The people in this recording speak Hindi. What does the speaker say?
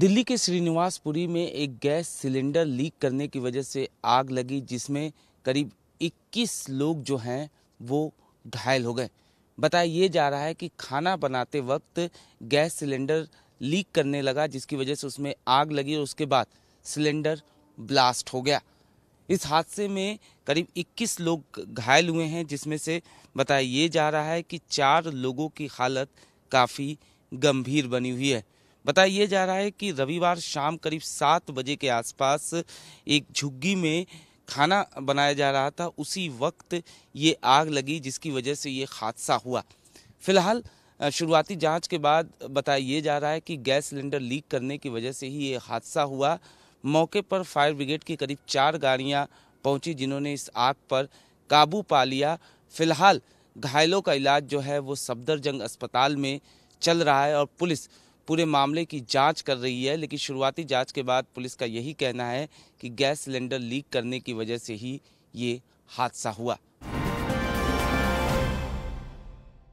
दिल्ली के श्रीनिवासपुरी में एक गैस सिलेंडर लीक करने की वजह से आग लगी जिसमें करीब 21 लोग जो हैं वो घायल हो गए बताया ये जा रहा है कि खाना बनाते वक्त गैस सिलेंडर लीक करने लगा जिसकी वजह से उसमें आग लगी और उसके बाद सिलेंडर ब्लास्ट हो गया इस हादसे में करीब 21 लोग घायल हुए हैं जिसमें से बताया ये जा रहा है कि चार लोगों की हालत काफ़ी गंभीर बनी हुई है बताया जा रहा है कि रविवार शाम करीब सात बजे के आसपास एक झुग्गी में खाना बनाया जा रहा था उसी वक्त ये आग लगी जिसकी वजह से ये हादसा हुआ फिलहाल शुरुआती जांच के बाद बताया ये जा रहा है कि गैस सिलेंडर लीक करने की वजह से ही ये हादसा हुआ मौके पर फायर ब्रिगेड की करीब चार गाड़ियां पहुंची जिन्होंने इस आग पर काबू पा लिया फिलहाल घायलों का इलाज जो है वो सफदरजंग अस्पताल में चल रहा है और पुलिस पूरे मामले की जांच कर रही है लेकिन शुरुआती जांच के बाद पुलिस का यही कहना है कि गैस सिलेंडर लीक करने की वजह से ही ये हादसा हुआ